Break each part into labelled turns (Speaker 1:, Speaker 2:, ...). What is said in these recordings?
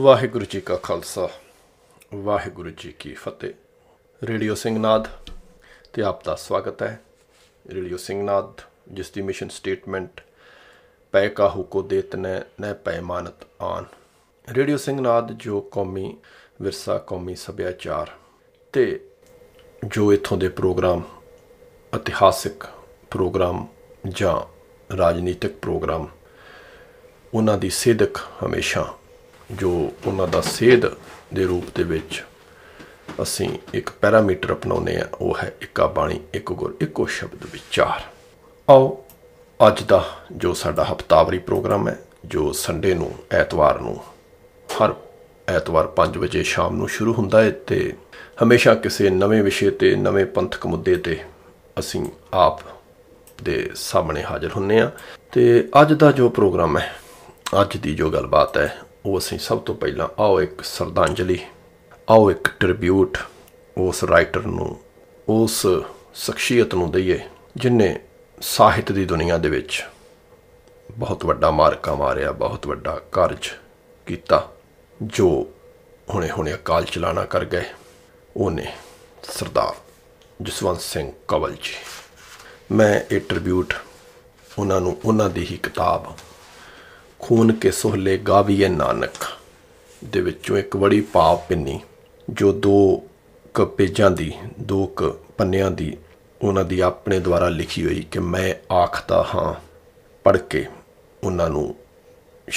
Speaker 1: ਵਾਹਿਗੁਰੂ ਜੀ ਕਾ ਖਾਲਸਾ ਵਾਹਿਗੁਰੂ ਜੀ ਕੀ ਫਤਿਹ ਰੇਡੀਓ ਸਿੰਘਨਾਦ ਤੇ ਆਪ ਦਾ ਸਵਾਗਤ ਹੈ ਰੇਡੀਓ ਸਿੰਘਨਾਦ ਜਿਸ ਦੀ ਮਿਸ਼ਨ ਸਟੇਟਮੈਂਟ ਪੈ ਕਾ ਹੁਕੋ ਦੇਤ ਨੇ ਨੈ ਪੈਮਾਨਤ ਆਨ ਰੇਡੀਓ ਸਿੰਘਨਾਦ ਜੋ ਕੌਮੀ ਵਿਰਸਾ ਕੌਮੀ ਸੱਭਿਆਚਾਰ ਤੇ ਜੋ ਇਥੋਂ ਦੇ ਪ੍ਰੋਗਰਾਮ ਇਤਿਹਾਸਿਕ ਪ੍ਰੋਗਰਾਮ ਜਾਂ ਰਾਜਨੀਤਿਕ ਪ੍ਰੋਗਰਾਮ ਉਹਨਾਂ ਦੀ ਸਿੱਧਕ ਹਮੇਸ਼ਾ ਜੋ ਉਹਨਾਂ ਦਾ ਸੇਧ ਦੇ ਰੂਪ ਦੇ ਵਿੱਚ ਅਸੀਂ ਇੱਕ ਪੈਰਾਮੀਟਰ ਅਪਣਾਉਨੇ ਆ ਉਹ ਹੈ ਇੱਕਾ ਬਾਣੀ ਇੱਕ ਗੁਰ ਇੱਕੋ ਸ਼ਬਦ ਵਿਚਾਰ ਆਓ ਅੱਜ ਦਾ ਜੋ ਸਾਡਾ ਹਫਤਾਵਰੀ ਪ੍ਰੋਗਰਾਮ ਹੈ ਜੋ ਸੰਡੇ ਨੂੰ ਐਤਵਾਰ ਨੂੰ ਹਰ ਐਤਵਾਰ 5 ਵਜੇ ਸ਼ਾਮ ਨੂੰ ਸ਼ੁਰੂ ਹੁੰਦਾ ਹੈ ਤੇ ਹਮੇਸ਼ਾ ਕਿਸੇ ਨਵੇਂ ਵਿਸ਼ੇ ਤੇ ਨਵੇਂ ਪੰਥਕ ਮੁੱਦੇ ਤੇ ਅਸੀਂ ਆਪ ਦੇ ਸਾਹਮਣੇ ਹਾਜ਼ਰ ਹੁੰਨੇ ਆ ਤੇ ਅੱਜ ਦਾ ਜੋ ਪ੍ਰੋਗਰਾਮ ਹੈ ਅੱਜ ਦੀ ਜੋ ਗੱਲਬਾਤ ਹੈ ਉਹ ਅਸੀਂ ਸਭ ਤੋਂ ਪਹਿਲਾਂ ਆਓ ਇੱਕ ਸਰਦਾਂਜਲੀ ਆਓ ਇੱਕ ਟ੍ਰਿਬਿਊਟ ਉਸ ਰਾਈਟਰ ਨੂੰ ਉਸ ਸ਼ਖਸੀਅਤ ਨੂੰ ਦਈਏ ਜਿਨੇ ਸਾਹਿਤ ਦੀ ਦੁਨੀਆ ਦੇ ਵਿੱਚ ਬਹੁਤ ਵੱਡਾ ਮਾਰਕਾ ਮਾਰਿਆ ਬਹੁਤ ਵੱਡਾ ਕਾਰਜ ਕੀਤਾ ਜੋ ਹੁਣੇ-ਹੁਣੇ ਅਕਾਲ ਚਲਾਣਾ ਕਰ ਗਏ ਉਹਨੇ ਸਰਦਾਰ ਜਸਵੰਤ ਸਿੰਘ ਕਵਲ ਜੀ ਮੈਂ ਇਹ ਟ੍ਰਿਬਿਊਟ ਉਹਨਾਂ ਨੂੰ ਉਹਨਾਂ ਦੀ ਹੀ ਕਿਤਾਬ ਖੂਨ ਕੇ ਸੋਹਲੇ ਗਾਵੀਏ ਨਾਨਕ ਦੇ ਵਿੱਚੋਂ ਇੱਕ ਬੜੀ ਪਾਪ ਪਿੰਨੀ ਜੋ ਦੋ ਕ ਪੇਜਾਂ ਦੀ ਦੋ ਕ ਪੰਨਿਆਂ ਦੀ ਉਹਨਾਂ ਦੀ ਆਪਣੇ ਦੁਆਰਾ ਲਿਖੀ ਹੋਈ ਕਿ ਮੈਂ ਆਖਦਾ ਹਾਂ ਪੜ ਕੇ ਉਹਨਾਂ ਨੂੰ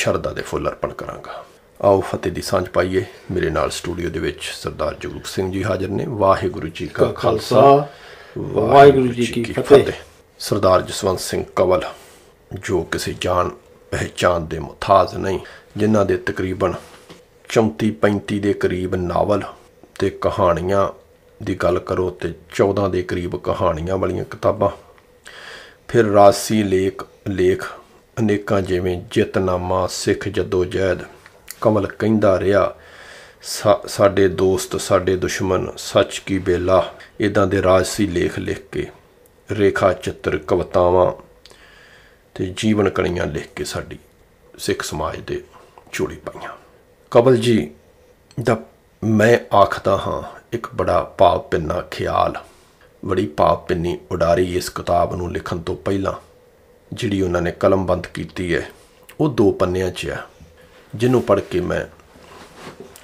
Speaker 1: ਸ਼ਰਧਾ ਦੇ ਫੁੱਲ ਅਰਪਣ ਕਰਾਂਗਾ ਆਓ ਫਤਿਹ ਦੀ ਸਾਂਝ ਪਾਈਏ ਮੇਰੇ ਨਾਲ ਸਟੂਡੀਓ ਦੇ ਵਿੱਚ ਸਰਦਾਰ ਜਗਰੂਪ ਸਿੰਘ ਜੀ ਹਾਜ਼ਰ ਨੇ ਵਾਹਿਗੁਰੂ ਜੀ ਕਾ ਖਾਲਸਾ ਵਾਹਿਗੁਰੂ ਜੀ ਕੀ ਫਤਿਹ ਸਰਦਾਰ ਜਸਵੰਤ ਸਿੰਘ ਕਵਲ ਜੋ ਕਿਸੇ ਜਾਣ ਪਹਿਚਾਨ ਦੇ ਮੁਤਾਜ ਨਹੀਂ ਜਿਨ੍ਹਾਂ ਦੇ ਤਕਰੀਬਨ 34 35 ਦੇ ਕਰੀਬ ਨਾਵਲ ਤੇ ਕਹਾਣੀਆਂ ਦੀ ਗੱਲ ਕਰੋ ਤੇ 14 ਦੇ ਕਰੀਬ ਕਹਾਣੀਆਂ ਵਾਲੀਆਂ ਕਿਤਾਬਾਂ ਫਿਰ ਰਾਸੀ ਲੇਖ ਲੇਖ ਅਨੇਕਾਂ ਜਿਵੇਂ ਜਿਤਨਾਮਾ ਸਿੱਖ ਜਦੋ ਜੈਦ ਕਮਲ ਕਹਿੰਦਾ ਰਿਹਾ ਸਾਡੇ ਦੋਸਤ ਸਾਡੇ ਦੁਸ਼ਮਣ ਸੱਚ ਕੀ ਬੇਲਾ ਇਦਾਂ ਦੇ ਰਾਜਸੀ ਲੇਖ ਲਿਖ ਕੇ ਰੇਖਾ ਚਿੱਤਰ ਕਵਤਾਵਾਂ ਤੇ ਜੀਵਨ ਕਣੀਆਂ ਲਿਖ ਕੇ ਸਾਡੀ ਸਿੱਖ ਸਮਾਜ ਦੇ ਝੋਲੀ ਪਾਈਆਂ ਕਬਲ ਜੀ ਦਾ ਮੈਂ ਆਖਦਾ ਹਾਂ ਇੱਕ ਬੜਾ ਪਾਪ ਪਿੰਨਾ ਖਿਆਲ ਬੜੀ ਪਾਪ ਪਿੰਨੀ ਉਡਾਰੀ ਇਸ ਕਿਤਾਬ ਨੂੰ ਲਿਖਣ ਤੋਂ ਪਹਿਲਾਂ ਜਿਹੜੀ ਉਹਨਾਂ ਨੇ ਕਲਮਬੰਦ ਕੀਤੀ ਹੈ ਉਹ ਦੋ ਪੰਨਿਆਂ 'ਚ ਆ ਜਿਹਨੂੰ ਪੜ੍ਹ ਕੇ ਮੈਂ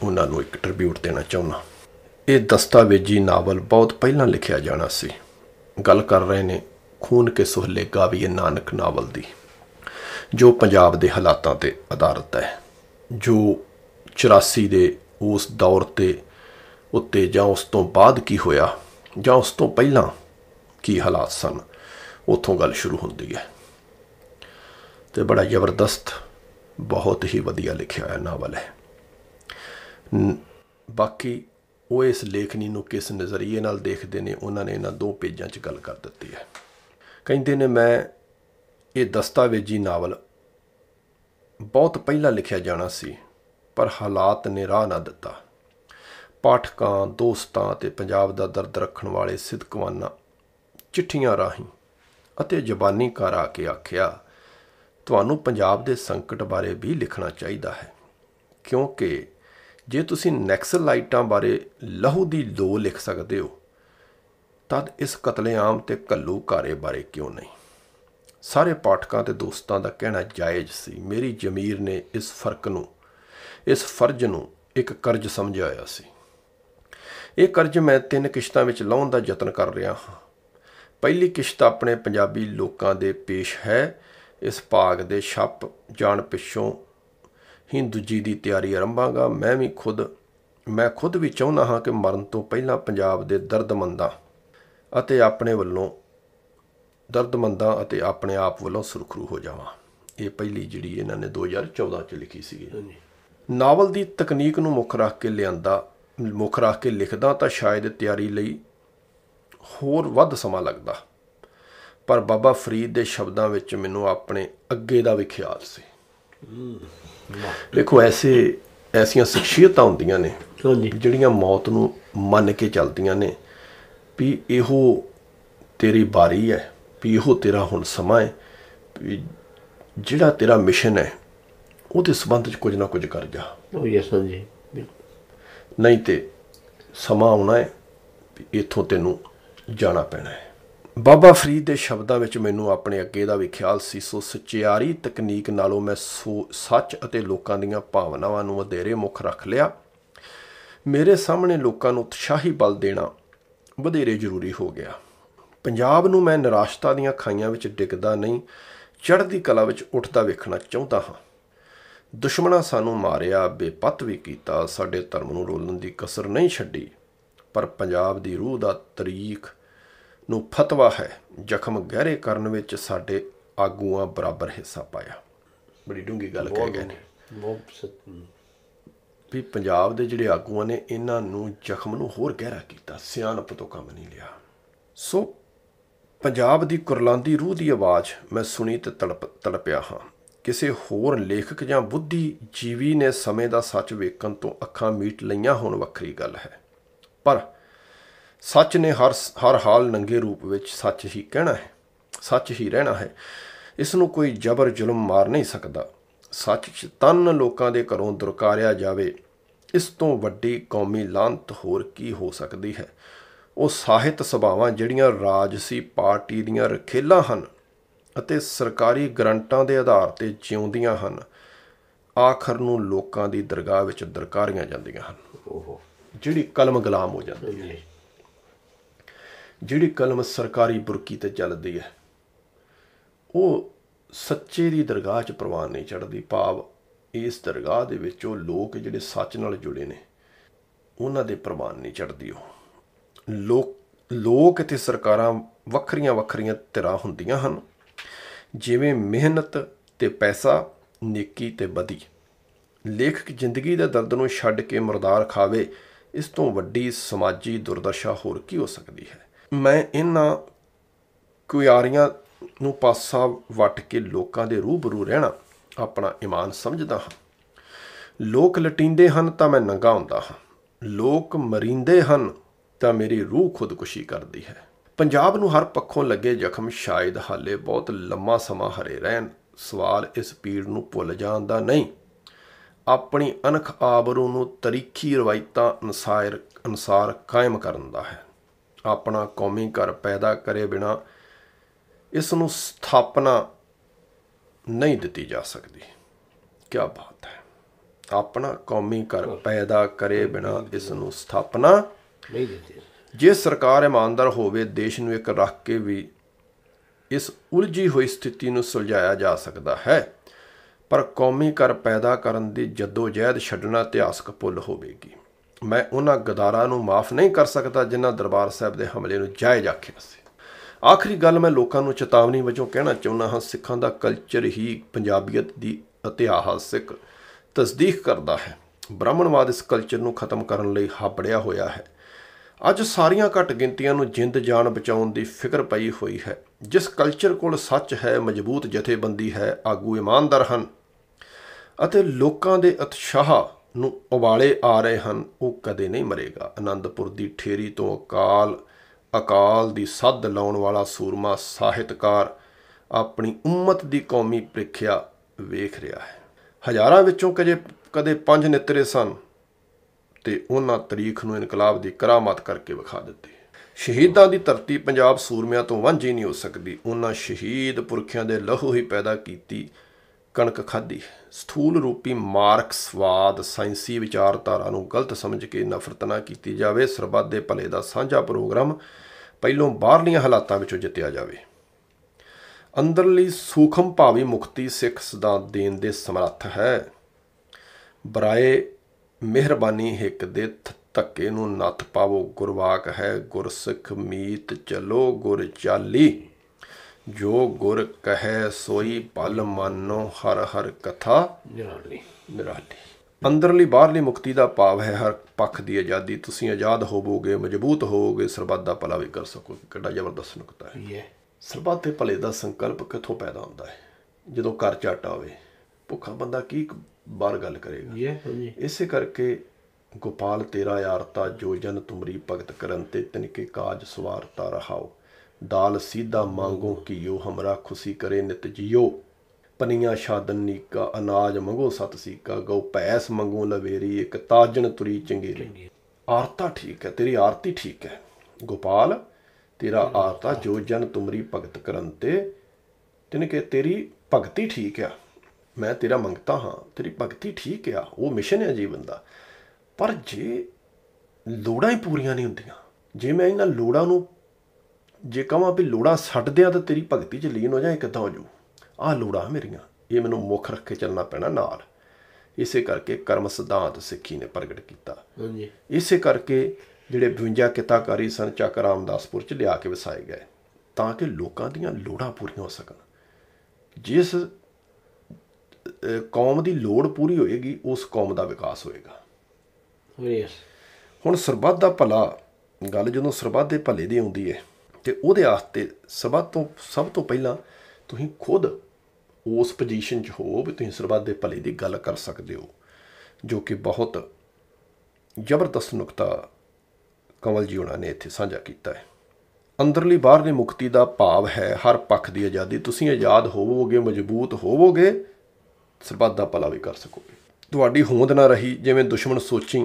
Speaker 1: ਉਹਨਾਂ ਨੂੰ ਇੱਕ ਟ੍ਰਿਬਿਊਟ ਦੇਣਾ ਚਾਹੁੰਦਾ ਇਹ ਦਸਤਾਵੇਜੀ ਨਾਵਲ ਬਹੁਤ ਪਹਿਲਾਂ ਲਿਖਿਆ ਜਾਣਾ ਸੀ ਗੱਲ ਕਰ ਰਹੇ ਨੇ ਖੂਨ ਕੇ ਸੋਹਲੇ ਗਾਵੀਏ ਨਾਨਕ ਨਾਵਲ ਦੀ ਜੋ ਪੰਜਾਬ ਦੇ ਹਾਲਾਤਾਂ ਤੇ ਆਧਾਰਿਤ ਹੈ ਜੋ 84 ਦੇ ਉਸ ਦੌਰ ਤੇ ਉੱਤੇ ਜਾਂ ਉਸ ਤੋਂ ਬਾਅਦ ਕੀ ਹੋਇਆ ਜਾਂ ਉਸ ਤੋਂ ਪਹਿਲਾਂ ਕੀ ਹਾਲਾਤ ਸਨ ਉਥੋਂ ਗੱਲ ਸ਼ੁਰੂ ਹੁੰਦੀ ਹੈ ਤੇ ਬੜਾ ਜ਼ਬਰਦਸਤ ਬਹੁਤ ਹੀ ਵਧੀਆ ਲਿਖਿਆ ਹੈ ਨਾਵਲ ਹੈ ਬਾਕੀ ਉਹ ਇਸ ਲੇਖਨੀ ਨੂੰ ਕਿਸ ਨਜ਼ਰੀਏ ਨਾਲ ਦੇਖਦੇ ਨੇ ਉਹਨਾਂ ਨੇ ਇਹਨਾਂ ਦੋ ਪੇਜਾਂ 'ਚ ਗੱਲ ਕਰ ਦਿੱਤੀ ਹੈ ਕਹਿੰਦੇ ਨੇ ਮੈਂ ਇਹ ਦਸਤਾਵੇਜੀ ਨਾਵਲ ਬਹੁਤ ਪਹਿਲਾਂ ਲਿਖਿਆ ਜਾਣਾ ਸੀ ਪਰ ਹਾਲਾਤ ਨੇ ਰਾਹ ਨਾ ਦਿੱਤਾ ਪਾਠਕਾਂ ਦੋਸਤਾਂ ਤੇ ਪੰਜਾਬ ਦਾ ਦਰਦ ਰੱਖਣ ਵਾਲੇ ਸਿਦਕਵਾਨਾਂ ਚਿੱਠੀਆਂ ਰਾਹੀਂ ਅਤੇ ਜ਼ਬਾਨੀ ਕਰ ਆ ਕੇ ਆਖਿਆ ਤੁਹਾਨੂੰ ਪੰਜਾਬ ਦੇ ਸੰਕਟ ਬਾਰੇ ਵੀ ਲਿਖਣਾ ਚਾਹੀਦਾ ਹੈ ਕਿਉਂਕਿ ਜੇ ਤੁਸੀਂ ਨੈਕਸਲ ਲਾਈਟਾਂ ਬਾਰੇ ਲਹੂ ਦੀ ਲੋ ਲਿਖ ਸਕਦੇ ਹੋ ਤਦ ਇਸ ਕਤਲੇਆਮ ਤੇ ਕੱਲੂ ਘਾਰੇ ਬਾਰੇ ਕਿਉਂ ਨਹੀਂ ਸਾਰੇ ਪਾਠਕਾਂ ਤੇ ਦੋਸਤਾਂ ਦਾ ਕਹਿਣਾ ਜਾਇਜ਼ ਸੀ ਮੇਰੀ ਜ਼ਮੀਰ ਨੇ ਇਸ ਫਰਕ ਨੂੰ ਇਸ ਫਰਜ਼ ਨੂੰ ਇੱਕ ਕਰਜ਼ ਸਮਝਾਇਆ ਸੀ ਇਹ ਕਰਜ਼ ਮੈਂ ਤਿੰਨ ਕਿਸ਼ਤਾਂ ਵਿੱਚ ਲਾਉਣ ਦਾ ਯਤਨ ਕਰ ਰਿਹਾ ਹਾਂ ਪਹਿਲੀ ਕਿਸ਼ਤ ਆਪਣੇ ਪੰਜਾਬੀ ਲੋਕਾਂ ਦੇ ਪੇਸ਼ ਹੈ ਇਸ ਭਾਗ ਦੇ ਛੱਪ ਜਾਣ ਪਿੱਛੋਂ ਹਿੰਦੂ ਜੀ ਦੀ ਤਿਆਰੀ ਆਰੰਭਾਂਗਾ ਮੈਂ ਵੀ ਖੁਦ ਮੈਂ ਖੁਦ ਵੀ ਚਾਹੁੰਦਾ ਹਾਂ ਕਿ ਮਰਨ ਤੋਂ ਪਹਿਲਾਂ ਪੰਜਾਬ ਦੇ ਦਰਦਮੰਦਾਂ ਅਤੇ ਆਪਣੇ ਵੱਲੋਂ ਦਰਦਮੰਦਾਂ ਅਤੇ ਆਪਣੇ ਆਪ ਵੱਲੋਂ ਸੁਰਖਰੂ ਹੋ ਜਾਵਾਂ ਇਹ ਪਹਿਲੀ ਜਿਹੜੀ ਇਹਨਾਂ ਨੇ 2014 ਚ ਲਿਖੀ ਸੀ ਹਾਂਜੀ ਨਾਵਲ ਦੀ ਤਕਨੀਕ ਨੂੰ ਮੁੱਖ ਰੱਖ ਕੇ ਲਿਆਂਦਾ ਮੁੱਖ ਰੱਖ ਕੇ ਲਿਖਦਾ ਤਾਂ ਸ਼ਾਇਦ ਤਿਆਰੀ ਲਈ ਹੋਰ ਵੱਧ ਸਮਾਂ ਲੱਗਦਾ ਪਰ ਬਾਬਾ ਫਰੀਦ ਦੇ ਸ਼ਬਦਾਂ ਵਿੱਚ ਮੈਨੂੰ ਆਪਣੇ ਅੱਗੇ ਦਾ ਵੀ ਖਿਆਲ ਸੀ ਦੇਖੋ ਐਸੇ ਐਸੀਆਂ ਸ਼ਖਸੀਅਤਾਂ ਹੁੰਦੀਆਂ ਨੇ ਜਿਹੜੀਆਂ ਮੌਤ ਨੂੰ ਮੰਨ ਕੇ ਚੱਲਦੀਆਂ ਨੇ ਵੀ ਇਹੋ ਤੇਰੀ ਬਾਰੀ ਹੈ ਵੀ ਇਹੋ ਤੇਰਾ ਹੁਣ ਸਮਾਂ ਹੈ ਵੀ ਜਿਹੜਾ ਤੇਰਾ ਮਿਸ਼ਨ ਹੈ ਉਹਦੇ ਸੰਬੰਧ ਵਿੱਚ ਕੁਝ ਨਾ ਕੁਝ ਕਰ ਜਾ ਉਹ ਯਸ ਜੀ ਬਿਲਕੁਲ ਨਹੀਂ ਤੇ ਸਮਾਂ ਆਉਣਾ ਹੈ ਇੱਥੋਂ ਤੈਨੂੰ ਜਾਣਾ ਪੈਣਾ ਹੈ ਬਾਬਾ ਫਰੀਦ ਦੇ ਸ਼ਬਦਾਂ ਵਿੱਚ ਮੈਨੂੰ ਆਪਣੇ ਅੱਗੇ ਦਾ ਵੀ ਖਿਆਲ ਸੀ ਸੋ ਸਚਿਆਰੀ ਤਕਨੀਕ ਨਾਲੋਂ ਮੈਂ ਸੱਚ ਅਤੇ ਲੋਕਾਂ ਦੀਆਂ ਭਾਵਨਾਵਾਂ ਨੂੰ ਵਧੇਰੇ ਮੁੱਖ ਰੱਖ ਲਿਆ ਮੇਰੇ ਸਾਹਮਣੇ ਲੋਕਾਂ ਨੂੰ ਉਤਸ਼ਾਹੀ ਬਲ ਦੇਣਾ ਵਧੇਰੇ ਜ਼ਰੂਰੀ ਹੋ ਗਿਆ ਪੰਜਾਬ ਨੂੰ ਮੈਂ ਨਿਰਾਸ਼ਤਾ ਦੀਆਂ ਖਾਈਆਂ ਵਿੱਚ ਡਿੱਗਦਾ ਨਹੀਂ ਚੜ੍ਹਦੀ ਕਲਾ ਵਿੱਚ ਉੱਠਦਾ ਵੇਖਣਾ ਚਾਹੁੰਦਾ ਹਾਂ ਦੁਸ਼ਮਣਾਂ ਸਾਨੂੰ ਮਾਰਿਆ ਬੇਪੱਤ ਵੀ ਕੀਤਾ ਸਾਡੇ ਧਰਮ ਨੂੰ ਰੋਲਣ ਦੀ ਕਸਰ ਨਹੀਂ ਛੱਡੀ ਪਰ ਪੰਜਾਬ ਦੀ ਰੂਹ ਦਾ ਤਰੀਖ ਨੂੰ ਫਤਵਾ ਹੈ ਜ਼ਖਮ ਗਹਿਰੇ ਕਰਨ ਵਿੱਚ ਸਾਡੇ ਆਗੂਆਂ ਬਰਾਬਰ ਹਿੱਸਾ ਪਾਇਆ ਬੜੀ ਡੂੰਗੀ ਗੱਲ ਕਹਿ ਗਏ ਨੇ ਬਹੁਤ ਵੀ ਪੰਜਾਬ ਦੇ ਜਿਹੜੇ ਆਗੂਆਂ ਨੇ ਇਹਨਾਂ ਨੂੰ ਜ਼ਖਮ ਨੂੰ ਹੋਰ ਗਹਿਰਾ ਕੀਤਾ ਸਿਆਣਪ ਤੋਂ ਕੰਮ ਨਹੀਂ ਲਿਆ ਸੋ ਪੰਜਾਬ ਦੀ ਕੁਰਲਾਂਦੀ ਰੂਹ ਦੀ ਆਵਾਜ਼ ਮੈਂ ਸੁਣੀ ਤੇ ਤੜਪ ਤੜਪਿਆ ਹਾਂ ਕਿਸੇ ਹੋਰ ਲੇਖਕ ਜਾਂ ਬੁੱਧੀ ਜੀਵੀ ਨੇ ਸਮੇਂ ਦਾ ਸੱਚ ਵੇਖਣ ਤੋਂ ਅੱਖਾਂ ਮੀਟ ਲਈਆਂ ਹੋਣ ਵੱਖਰੀ ਗੱਲ ਹੈ ਪਰ ਸੱਚ ਨੇ ਹਰ ਹਰ ਹਾਲ ਨੰਗੇ ਰੂਪ ਵਿੱਚ ਸੱਚ ਹੀ ਕਹਿਣਾ ਹੈ ਸੱਚ ਹੀ ਰਹਿਣਾ ਹੈ ਇਸ ਨੂੰ ਕੋਈ ਜ਼ਬਰ ਜ਼ੁਲਮ ਮਾਰ ਨਹੀਂ ਸਕਦਾ ਸੱਚ ਤਨ ਲੋਕਾਂ ਦੇ ਘਰੋਂ ਦੁਰਕਾਰਿਆ ਜਾਵੇ ਇਸ ਤੋਂ ਵੱਡੀ ਕੌਮੀ ਲਾਂਤ ਹੋਰ ਕੀ ਹੋ ਸਕਦੀ ਹੈ ਉਹ ਸਾਹਿਤ ਸਭਾਵਾਂ ਜਿਹੜੀਆਂ ਰਾਜਸੀ ਪਾਰਟੀ ਦੀਆਂ ਰਖੇਲਾਂ ਹਨ ਅਤੇ ਸਰਕਾਰੀ ਗਰੰਟਾਂ ਦੇ ਆਧਾਰ ਤੇ ਜਿਉਂਦੀਆਂ ਹਨ ਆਖਰ ਨੂੰ ਲੋਕਾਂ ਦੀ ਦਰਗਾਹ ਵਿੱਚ ਦਰਕਾਰੀਆਂ ਜਾਂਦੀਆਂ ਹਨ ਉਹ ਜਿਹੜੀ ਕਲਮ ਗੁਲਾਮ ਹੋ ਜਾਂਦੀ ਹੈ ਜਿਹੜੀ ਕਲਮ ਸਰਕਾਰੀ ਬੁਰਕੀ ਤੇ ਚੱਲਦੀ ਹੈ ਉਹ ਸੱਚੇ ਦੀ ਦਰਗਾਹ 'ਚ ਪ੍ਰਵਾਨ ਨਹੀਂ ਚੜਦੀ ਭਾਵ ਇਸ ਦਰਗਾਹ ਦੇ ਵਿੱਚ ਉਹ ਲੋਕ ਜਿਹੜੇ ਸੱਚ ਨਾਲ ਜੁੜੇ ਨੇ ਉਹਨਾਂ ਦੇ ਪ੍ਰਵਾਨ ਨਹੀਂ ਚੜਦੀ ਉਹ ਲੋਕ ਲੋਕ ਤੇ ਸਰਕਾਰਾਂ ਵੱਖਰੀਆਂ ਵੱਖਰੀਆਂ ਤਰ੍ਹਾਂ ਹੁੰਦੀਆਂ ਹਨ ਜਿਵੇਂ ਮਿਹਨਤ ਤੇ ਪੈਸਾ ਨੇਕੀ ਤੇ ਬਦੀ ਲੇਖਕ ਜ਼ਿੰਦਗੀ ਦਾ ਦਰਦ ਨੂੰ ਛੱਡ ਕੇ ਮਰਦਾਰ ਖਾਵੇ ਇਸ ਤੋਂ ਵੱਡੀ ਸਮਾਜੀ ਦੁਰਦਸ਼ਾ ਹੋਰ ਕੀ ਹੋ ਸਕਦੀ ਹੈ ਮੈਂ ਇਹਨਾਂ ਕੁਆਰੀਆਂ ਨੂੰ ਪਾਸਾ ਵਟ ਕੇ ਲੋਕਾਂ ਦੇ ਰੂਬਰੂ ਰਹਿਣਾ ਆਪਣਾ ਇਮਾਨ ਸਮਝਦਾ ਹਾਂ ਲੋਕ ਲਟਿੰਦੇ ਹਨ ਤਾਂ ਮੈਂ ਨੰਗਾ ਹੁੰਦਾ ਹਾਂ ਲੋਕ ਮਰਿੰਦੇ ਹਨ ਤਾਂ ਮੇਰੀ ਰੂਹ ਖੁਦਕੁਸ਼ੀ ਕਰਦੀ ਹੈ ਪੰਜਾਬ ਨੂੰ ਹਰ ਪੱਖੋਂ ਲੱਗੇ ਜ਼ਖਮ ਸ਼ਾਇਦ ਹਾਲੇ ਬਹੁਤ ਲੰਮਾ ਸਮਾਂ ਹਰੇ ਰਹਿਣ ਸਵਾਲ ਇਸ ਪੀੜ ਨੂੰ ਭੁੱਲ ਜਾਣ ਦਾ ਨਹੀਂ ਆਪਣੀ ਅਨਖ ਆਬਰੂ ਨੂੰ ਤਰੀਖੀ ਰਵਾਇਤਾਂ ਅਨਸਾਰ ਅਨਸਾਰ ਕਾਇਮ ਕਰਨ ਦਾ ਹੈ ਆਪਣਾ ਕੌਮੀ ਘਰ ਪੈਦਾ ਕਰੇ ਬਿਨਾ ਇਸ ਨੂੰ ਸਥਾਪਨਾ ਨਹੀਂ ਦਿੱਤੀ ਜਾ ਸਕਦੀ ਕੀ ਬਾਤ ਹੈ ਆਪਣਾ ਕੌਮੀ ਘਰ ਪੈਦਾ ਕਰੇ ਬਿਨਾ ਇਸ ਨੂੰ ਸਥਾਪਨਾ ਨਹੀਂ ਦਿੱਤੀ ਜੇ ਸਰਕਾਰ ਇਮਾਨਦਾਰ ਹੋਵੇ ਦੇਸ਼ ਨੂੰ ਇੱਕ ਰੱਖ ਕੇ ਵੀ ਇਸ ਉਲਝੀ ਹੋਈ ਸਥਿਤੀ ਨੂੰ ਸੁਲਝਾਇਆ ਜਾ ਸਕਦਾ ਹੈ ਪਰ ਕੌਮੀ ਘਰ ਪੈਦਾ ਕਰਨ ਦੀ ਜਦੋਜਹਿਦ ਛੱਡਣਾ ਇਤਿਹਾਸਕ ਭੁੱਲ ਹੋਵੇਗੀ ਮੈਂ ਉਹਨਾਂ ਗਦਾਰਾਂ ਨੂੰ ਮਾਫ ਨਹੀਂ ਕਰ ਸਕਦਾ ਜਿਨ੍ਹਾਂ ਦਰਬਾਰ ਸਾਹਿਬ ਦੇ ਹਮਲੇ ਨੂੰ ਜਾਇਜ਼ ਆਖਿਆ ਸੀ ਆਖਰੀ ਗੱਲ ਮੈਂ ਲੋਕਾਂ ਨੂੰ ਚੇਤਾਵਨੀ ਵਜੋਂ ਕਹਿਣਾ ਚਾਹੁੰਦਾ ਹਾਂ ਸਿੱਖਾਂ ਦਾ ਕਲਚਰ ਹੀ ਪੰਜਾਬੀਅਤ ਦੀ ਇਤਿਹਾਸਿਕ ਤਸਦੀਕ ਕਰਦਾ ਹੈ ਬ੍ਰਾਹਮਣਵਾਦ ਇਸ ਕਲਚਰ ਨੂੰ ਖਤਮ ਕਰਨ ਲਈ ਹਾਪੜਿਆ ਹੋਇਆ ਹੈ ਅੱਜ ਸਾਰੀਆਂ ਘਟ ਗਿਣਤੀਆਂ ਨੂੰ ਜਿੰਦ ਜਾਨ ਬਚਾਉਣ ਦੀ ਫਿਕਰ ਪਈ ਹੋਈ ਹੈ ਜਿਸ ਕਲਚਰ ਕੋਲ ਸੱਚ ਹੈ ਮਜ਼ਬੂਤ ਜਥੇਬੰਦੀ ਹੈ ਆਗੂ ਇਮਾਨਦਾਰ ਹਨ ਅਤੇ ਲੋਕਾਂ ਦੇ ਉਤਸ਼ਾਹ ਨੂੰ ਉਬਾਲੇ ਆ ਰਹੇ ਹਨ ਉਹ ਕਦੇ ਨਹੀਂ ਮਰੇਗਾ ਆਨੰਦਪੁਰ ਦੀ ਠੇਰੀ ਤੋਂ ਅਕਾਲ ਅਕਾਲ ਦੀ ਸੱਦ ਲਾਉਣ ਵਾਲਾ ਸੂਰਮਾ ਸਾਹਿਤਕਾਰ ਆਪਣੀ ਉਮਤ ਦੀ ਕੌਮੀ ਪ੍ਰੀਖਿਆ ਵੇਖ ਰਿਹਾ ਹੈ ਹਜ਼ਾਰਾਂ ਵਿੱਚੋਂ ਕਦੇ ਕਦੇ ਪੰਜ ਨਿਤਰੇ ਸਨ ਤੇ ਉਹਨਾਂ ਤਾਰੀਖ ਨੂੰ ਇਨਕਲਾਬ ਦੀ ਕਰਾਮਾਤ ਕਰਕੇ ਵਿਖਾ ਦਿੱਤੀ ਸ਼ਹੀਦਾਂ ਦੀ ਧਰਤੀ ਪੰਜਾਬ ਸੂਰਮਿਆਂ ਤੋਂ ਵਾਂਝੀ ਨਹੀਂ ਹੋ ਸਕਦੀ ਉਹਨਾਂ ਸ਼ਹੀਦ ਪੁਰਖਿਆਂ ਦੇ ਲਹੂ ਹੀ ਪੈਦਾ ਕੀਤੀ ਕਣਕ ਖਾਦੀ ਸਥੂਲ ਰੂਪੀ ਮਾਰਕਸਵਾਦ ਸਾਇੰਸੀ ਵਿਚਾਰਧਾਰਾ ਨੂੰ ਗਲਤ ਸਮਝ ਕੇ ਨਫ਼ਰਤ ਨਾ ਕੀਤੀ ਜਾਵੇ ਸਰਬੱਤ ਦੇ ਭਲੇ ਦਾ ਸਾਂਝਾ ਪ੍ਰੋਗਰਾਮ ਪਹਿਲੋਂ ਬਾਹਰਲੀਆਂ ਹਾਲਾਤਾਂ ਵਿੱਚੋਂ ਜਿੱਤਿਆ ਜਾਵੇ ਅੰਦਰਲੀ ਸੂਖਮ ਭਾਵੀ ਮੁਕਤੀ ਸਿੱਖ ਸਿਧਾਂਤ ਦੇਣ ਦੇ ਸਮਰੱਥ ਹੈ ਬਰਾਏ ਮਿਹਰਬਾਨੀ ਇੱਕ ਦੇ ਧੱਕੇ ਨੂੰ ਨੱਥ ਪਾਵੋ ਗੁਰਵਾਕ ਹੈ ਗੁਰਸਿੱਖ ਮੀਤ ਚਲੋ ਗੁਰ ਚਾਲੀ ਜੋ ਗੁਰ ਕਹੈ ਸੋਈ ਪਲ ਮਾਨੋ ਹਰ ਹਰ ਕਥਾ ਨਿਰਾਲੀ ਨਿਰਾਲੀ ਅੰਦਰਲੀ ਬਾਹਰਲੀ ਮੁਕਤੀ ਦਾ ਪਾਵ ਹੈ ਹਰ ਪੱਖ ਦੀ ਆਜ਼ਾਦੀ ਤੁਸੀਂ ਆਜ਼ਾਦ ਹੋਵੋਗੇ ਮਜ਼ਬੂਤ ਹੋਵੋਗੇ ਸਰਬੱਤ ਦਾ ਭਲਾ ਵੀ ਕਰ ਸਕੋਗੇ ਕਿੱਡਾ ਜ਼ਬਰਦਸਤ ਨੁਕਤਾ ਹੈ ਇਹ ਸਰਬੱਤ ਦੇ ਭਲੇ ਦਾ ਸੰਕਲਪ ਕਿੱਥੋਂ ਪੈਦਾ ਹੁੰਦਾ ਹੈ ਜਦੋਂ ਘਰ ਚਾਟ ਹੋਵੇ ਭੁੱਖਾ ਬੰਦਾ ਕੀ ਬਾਰ ਗੱਲ ਕਰੇਗਾ ਇਸੇ ਕਰਕੇ ਗੋਪਾਲ ਤੇਰਾ ਯਾਰਤਾ ਜੋ ਜਨ ਤੁਮਰੀ ਭਗਤ ਕਰਨ ਤੇ ਤਿਨਕੇ ਕਾਜ ਸਵਾਰਤਾ ਰਹਾਓ ਸਿੱਧਾ ਮੰਗੋ ਕਿ ਯੋ ਹਮਰਾ ਖੁਸ਼ੀ ਕਰੇ ਨਿਤ ਜਿਓ ਪਨੀਆਂ ਸ਼ਾਦਨ ਨੀਕਾ ਅਨਾਜ ਮੰਗੋ ਸਤ ਸੀਕਾ ਗਉ ਪੈਸ ਮੰਗੋ ਲਵੇਰੀ ਇੱਕ ਤਾਜਣ ਤੁਰੀ ਚੰਗੇਰੀ ਆਰਤਾ ਠੀਕ ਹੈ ਤੇਰੀ ਆਰਤੀ ਠੀਕ ਹੈ ਗੋਪਾਲ ਤੇਰਾ ਆਰਤਾ ਜੋ ਜਨ ਤੁਮਰੀ ਭਗਤ ਤੇ ਤਿਨ ਕੇ ਤੇਰੀ ਭਗਤੀ ਠੀਕ ਆ ਮੈਂ ਤੇਰਾ ਮੰਗਤਾ ਹਾਂ ਤੇਰੀ ਭਗਤੀ ਠੀਕ ਆ ਉਹ ਮਿਸ਼ਨ ਹੈ ਜੀਵਨ ਦਾ ਪਰ ਜੇ ਲੋੜਾਂ ਹੀ ਪੂਰੀਆਂ ਨਹੀਂ ਹੁੰਦੀਆਂ ਜੇ ਮੈਂ ਇਹਨਾਂ ਲੋੜਾਂ ਨੂੰ ਜੇ ਕਹਾਂ ਵੀ ਲੋੜਾਂ ਛੱਡਦਿਆਂ ਤਾਂ ਤੇਰੀ ਭਗਤੀ 'ਚ ਲੀਨ ਹੋ ਜਾ ਇੱਕ ਤਾਂ ਹੋ ਜੂ ਆਹ ਲੋੜਾਂ ਮੇਰੀਆਂ ਇਹ ਮੈਨੂੰ ਮੁੱਖ ਰੱਖ ਕੇ ਚੱਲਣਾ ਪੈਣਾ ਨਾਲ ਇਸੇ ਕਰਕੇ ਕਰਮ ਸਿਧਾਂਤ ਸਿੱਖੀ ਨੇ ਪ੍ਰਗਟ ਕੀਤਾ ਹਾਂਜੀ ਇਸੇ ਕਰਕੇ ਜਿਹੜੇ 52 ਕਿਤਾਕਾਰੀ ਸਨ ਚੱਕ ਰਾਮਦਾਸਪੁਰ 'ਚ ਲਿਆ ਕੇ ਵਸਾਏ ਗਏ ਤਾਂ ਕਿ ਲੋਕਾਂ ਦੀਆਂ ਲੋੜਾਂ ਪੂਰੀਆਂ ਹੋ ਸਕਣ ਜਿਸ ਕੌਮ ਦੀ ਲੋੜ ਪੂਰੀ ਹੋਏਗੀ ਉਸ ਕੌਮ ਦਾ ਵਿਕਾਸ ਹੋਏਗਾ ਹੁਣ ਸਰਬੱਤ ਦਾ ਭਲਾ ਗੱਲ ਜਦੋਂ ਸਰਬੱਤ ਦੇ ਭਲੇ ਦੀ ਆਉਂਦੀ ਹੈ ਤੇ ਉਹਦੇ ਆਸਤੇ ਸਭ ਤੋਂ ਸਭ ਤੋਂ ਪਹਿਲਾਂ ਤੁਸੀਂ ਖੁਦ ਉਸ ਪੋਜੀਸ਼ਨ 'ਚ ਹੋ ਵੀ ਤੁਸੀਂ ਸਰਬੱਤ ਦੇ ਭਲੇ ਦੀ ਗੱਲ ਕਰ ਸਕਦੇ ਹੋ ਜੋ ਕਿ ਬਹੁਤ ਜ਼ਬਰਦਸਤ ਨੁਕਤਾ ਕਮਲ ਜੀ ਉਹਨਾਂ ਨੇ ਇੱਥੇ ਸਾਂਝਾ ਕੀਤਾ ਹੈ ਅੰਦਰਲੀ ਬਾਹਰਲੀ ਮੁਕਤੀ ਦਾ ਭਾਵ ਹੈ ਹਰ ਪੱਖ ਦੀ ਆਜ਼ਾਦੀ ਤੁਸੀਂ ਆਜ਼ਾਦ ਹੋਵੋਗੇ ਮਜ਼ਬੂਤ ਹੋਵੋਗੇ ਸਰਬੱਤ ਦਾ ਭਲਾ ਵੀ ਕਰ ਸਕੋਗੇ ਤੁਹਾਡੀ ਹੋਂਦ ਨਾ ਰਹੀ ਜਿਵੇਂ ਦੁਸ਼ਮਣ ਸੋਚੀ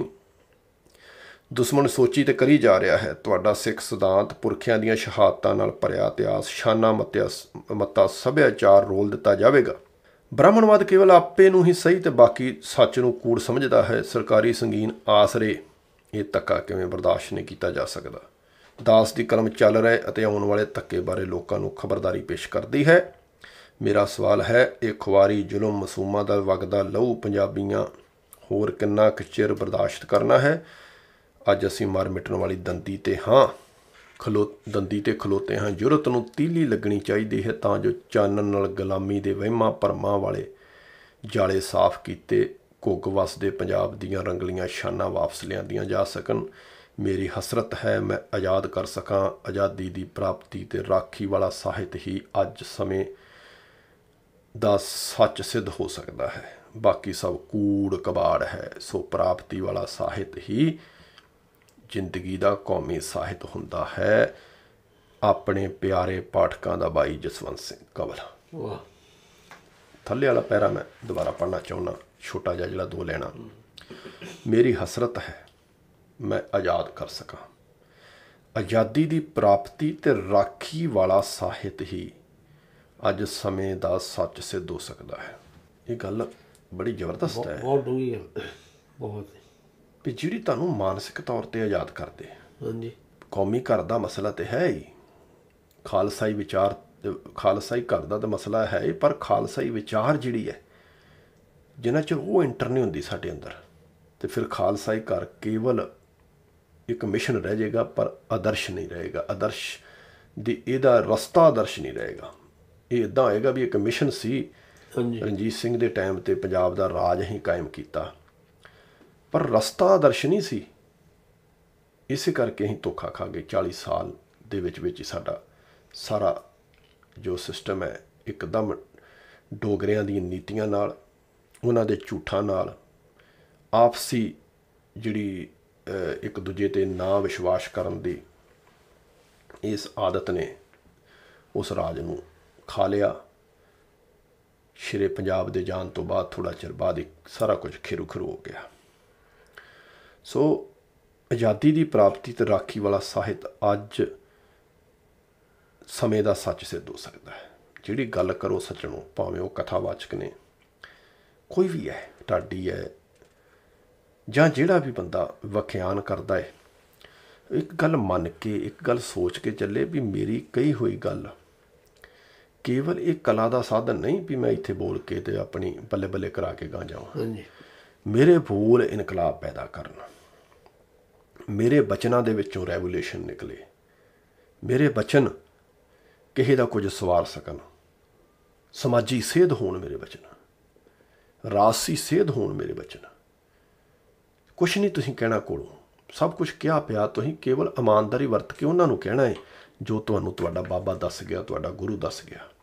Speaker 1: ਦੁਸ਼ਮਣ ਸੋਚੀ ਤੇ ਕਰੀ ਜਾ ਰਿਹਾ ਹੈ ਤੁਹਾਡਾ ਸਿੱਖ ਸਿਧਾਂਤ ਪੁਰਖਿਆਂ ਦੀਆਂ ਸ਼ਹਾਦਤਾਂ ਨਾਲ ਭਰਿਆ ਇਤਿਹਾਸ ਸ਼ਾਨਾ ਮਤਿਆ ਮਤਾ ਸਭਿਆਚਾਰ ਰੋਲ ਦਿੱਤਾ ਜਾਵੇਗਾ ਬ੍ਰਾਹਮਣਵਾਦ ਕੇਵਲ ਆਪੇ ਨੂੰ ਹੀ ਸਹੀ ਤੇ ਬਾਕੀ ਸੱਚ ਨੂੰ ਕੂੜ ਸਮਝਦਾ ਹੈ ਸਰਕਾਰੀ ਸੰਗੀਨ ਆਸਰੇ ਇਹ ਤੱਕਾ ਕਿਵੇਂ ਬਰਦਾਸ਼ਤ ਨਹੀਂ ਕੀਤਾ ਜਾ ਸਕਦਾ ਦਾਸ ਦੀ ਕਲਮ ਚੱਲ ਰਹੇ ਅਤੇ ਆਉਣ ਵਾਲੇ ਤੱਕੇ ਬਾਰੇ ਲੋਕਾਂ ਨੂੰ ਖਬਰਦਾਰੀ ਪੇਸ਼ ਕਰਦੀ ਹੈ ਮੇਰਾ ਸਵਾਲ ਹੈ ਇਹ ਖੁਵਾਰੀ ਜ਼ੁਲਮ ਮਸੂਮਾਂ ਦਾ ਵਗਦਾ ਲਹੂ ਪੰਜਾਬੀਆਂ ਹੋਰ ਕਿੰਨਾ ਕੁ ਚਿਰ ਬਰਦਾਸ਼ਤ ਕਰਨਾ ਹੈ ਅੱਜ ਅਸੀਂ ਮਰ ਮਿਟਣ ਵਾਲੀ ਦੰਦੀ ਤੇ ਹਾਂ ਖਲੋ ਦੰਦੀ ਤੇ ਖਲੋਤੇ ਹਾਂ ਜੁਰਤ ਨੂੰ ਤੀਲੀ ਲੱਗਣੀ ਚਾਹੀਦੀ ਹੈ ਤਾਂ ਜੋ ਚਾਨਣ ਨਾਲ ਗੁਲਾਮੀ ਦੇ ਵਹਿਮਾਂ ਪਰਮਾਂ ਵਾਲੇ ਜਾਲੇ ਸਾਫ਼ ਕੀਤੇ ਕੋਕ ਵਸਦੇ ਪੰਜਾਬ ਦੀਆਂ ਰੰਗਲੀਆਂ ਸ਼ਾਨਾਂ ਵਾਪਸ ਲਿਆਂਦੀਆਂ ਜਾ ਸਕਣ ਮੇਰੀ ਹਸਰਤ ਹੈ ਮੈਂ ਆਜ਼ਾਦ ਕਰ ਸਕਾਂ ਆਜ਼ਾਦੀ ਦੀ ਪ੍ਰਾਪਤੀ ਤੇ ਰਾਖੀ ਵਾਲਾ ਸਾਹਿਤ ਹੀ ਅੱਜ ਸਮੇਂ ਦਾ ਸੱਚ ਸਿੱਧ ਹੋ ਸਕਦਾ ਹੈ ਬਾਕੀ ਸਭ ਕੂੜ ਕਬਾੜ ਹੈ ਸੋ ਪ੍ਰਾਪਤੀ ਵਾਲਾ ਸਾਹਿਤ ਹੀ ਜ਼ਿੰਦਗੀ ਦਾ ਕੌਮੀ ਸਾਹਿਤ ਹੁੰਦਾ ਹੈ ਆਪਣੇ ਪਿਆਰੇ ਪਾਠਕਾਂ ਦਾ ਬਾਈ ਜਸਵੰਤ ਸਿੰਘ ਕਵਲ ਵਾਹ ਥੱਲੇ ਵਾਲਾ ਪੈਰਾ ਮੈਂ ਦੁਬਾਰਾ ਪੜਨਾ ਚਾਹੁੰਦਾ ਛੋਟਾ ਜਿਹਾ ਜਿਹੜਾ ਦੋ ਲੈਣਾ ਮੇਰੀ ਹਸਰਤ ਹੈ ਮੈਂ ਆਜ਼ਾਦ ਕਰ ਸਕਾਂ ਆਜ਼ਾਦੀ ਦੀ ਪ੍ਰਾਪਤੀ ਤੇ ਰਾਖੀ ਵਾਲਾ ਸਾਹਿਤ ਹੀ ਅੱਜ ਸਮੇਂ ਦਾ ਸੱਚ ਸਿੱਧ ਹੋ ਸਕਦਾ ਹੈ ਇਹ ਗੱਲ ਬੜੀ ਜ਼ਬਰਦਸਤ ਹੈ ਬਹੁਤ ਡੂੰਗੀ ਹੈ ਬਹੁਤ ਵੀ ਜਿਹੜੀ ਤੁਹਾਨੂੰ ਮਾਨਸਿਕ ਤੌਰ ਤੇ ਆਜ਼ਾਦ ਕਰਦੇ ਹਾਂਜੀ ਕੌਮੀ ਘਰ ਦਾ ਮਸਲਾ ਤੇ ਹੈ ਹੀ ਖਾਲਸਾਈ ਵਿਚਾਰ ਖਾਲਸਾਈ ਘਰ ਦਾ ਤਾਂ ਮਸਲਾ ਹੈ ਹੀ ਪਰ ਖਾਲਸਾਈ ਵਿਚਾਰ ਜਿਹੜੀ ਹੈ ਜਿਨ੍ਹਾਂ ਚ ਉਹ ਇੰਟਰ ਨਹੀਂ ਹੁੰਦੀ ਸਾਡੇ ਅੰਦਰ ਤੇ ਫਿਰ ਖਾਲਸਾਈ ਘਰ ਕੇਵਲ ਇੱਕ ਮਿਸ਼ਨ ਰਹਿ ਜਾਏਗਾ ਪਰ ਆਦਰਸ਼ ਨਹੀਂ ਰਹੇਗਾ ਆਦਰਸ਼ ਦੀ ਇਹਦਾ ਰਸਤਾ ਆਦਰਸ਼ ਨਹੀਂ ਰਹੇਗਾ ਇਹ ਇਦਾਂ ਹੋਏਗਾ ਵੀ ਇੱਕ ਮਿਸ਼ਨ ਸੀ ਰਣਜੀਤ ਸਿੰਘ ਦੇ ਟਾਈਮ ਤੇ ਪੰਜਾਬ ਦਾ ਰਾਜ ਹੀ ਕਾਇਮ ਕੀਤਾ ਪਰ ਰਸਤਾ ਦਰਸ਼ਨੀ ਸੀ ਇਸੇ ਕਰਕੇ ਅਸੀਂ ਧੋਖਾ ਖਾ ਗਏ 40 ਸਾਲ ਦੇ ਵਿੱਚ ਵਿੱਚ ਹੀ ਸਾਡਾ ਸਾਰਾ ਜੋ ਸਿਸਟਮ ਹੈ ਇੱਕਦਮ ਡੋਗਰਿਆਂ ਦੀਆਂ ਨੀਤੀਆਂ ਨਾਲ ਉਹਨਾਂ ਦੇ ਝੂਠਾਂ ਨਾਲ ਆਪਸੀ ਜਿਹੜੀ ਇੱਕ ਦੂਜੇ ਤੇ ਨਾ ਵਿਸ਼ਵਾਸ ਕਰਨ ਦੀ ਇਸ ਆਦਤ ਨੇ ਉਸ ਰਾਜ ਨੂੰ ਖਾ ਲਿਆ ਸ਼੍ਰੀ ਪੰਜਾਬ ਦੇ ਜਾਣ ਤੋਂ ਬਾਅਦ ਥੋੜਾ ਚਿਰ ਬਾਅਦ ਸਾਰਾ ਕੁਝ ਖਿਰੂ ਖਿਰੂ ਹੋ ਗਿਆ ਸੋ ਆਜ਼ਾਦੀ ਦੀ ਪ੍ਰਾਪਤੀ ਤੇ ਰਾਖੀ ਵਾਲਾ ਸਾਹਿਤ ਅੱਜ ਸਮੇਂ ਦਾ ਸੱਚ ਸਿੱਧ ਹੋ ਸਕਦਾ ਹੈ ਜਿਹੜੀ ਗੱਲ ਕਰੋ ਸੱਚਣੋ ਭਾਵੇਂ ਉਹ ਕਥਾਵਾਚਕ ਨੇ ਕੋਈ ਵੀ ਹੈ ਟਾਡੀ ਹੈ ਜਾਂ ਜਿਹੜਾ ਵੀ ਬੰਦਾ ਵਖਿਆਨ ਕਰਦਾ ਹੈ ਇੱਕ ਗੱਲ ਮੰਨ ਕੇ ਇੱਕ ਗੱਲ ਸੋਚ ਕੇ ਚੱਲੇ ਵੀ ਮੇਰੀ ਕਹੀ ਹੋਈ ਗੱਲ ਕੇਵਲ ਇਹ ਕਲਾ ਦਾ ਸਾਧਨ ਨਹੀਂ ਵੀ ਮੈਂ ਇੱਥੇ ਬੋਲ ਕੇ ਤੇ ਆਪਣੀ ਬੱਲੇ ਬੱਲੇ ਕਰਾ ਕੇ ਗਾ ਜਾਵਾਂ ਹਾਂਜੀ ਮੇਰੇ ਬੋਲ ਇਨਕਲਾਬ ਪੈਦਾ ਕਰਨਾ ਮੇਰੇ ਬਚਨਾਂ ਦੇ ਵਿੱਚੋਂ ਰੈਵੋਲੂਸ਼ਨ ਨਿਕਲੇ ਮੇਰੇ ਬਚਨ ਕਿਸੇ ਦਾ ਕੁਝ ਸਵਾਰ ਸਕਣ ਸਮਾਜੀ ਸੇਧ ਹੋਣ ਮੇਰੇ ਬਚਨ ਰਾਸੀ ਸੇਧ ਹੋਣ ਮੇਰੇ ਬਚਨ ਕੁਛ ਨਹੀਂ ਤੁਸੀਂ ਕਹਿਣਾ ਕੋਲੋਂ ਸਭ ਕੁਝ ਕਿਹਾ ਪਿਆ ਤੁਸੀਂ ਕੇਵਲ ਇਮਾਨਦਾਰੀ ਵਰਤ ਕੇ ਉਹਨਾਂ ਨੂੰ ਕਹਿਣਾ ਹੈ ਜੋ ਤੁਹਾਨੂੰ ਤੁਹਾਡਾ ਬਾਬਾ ਦੱਸ ਗਿਆ ਤੁਹਾਡਾ ਗੁਰੂ ਦੱਸ ਗਿਆ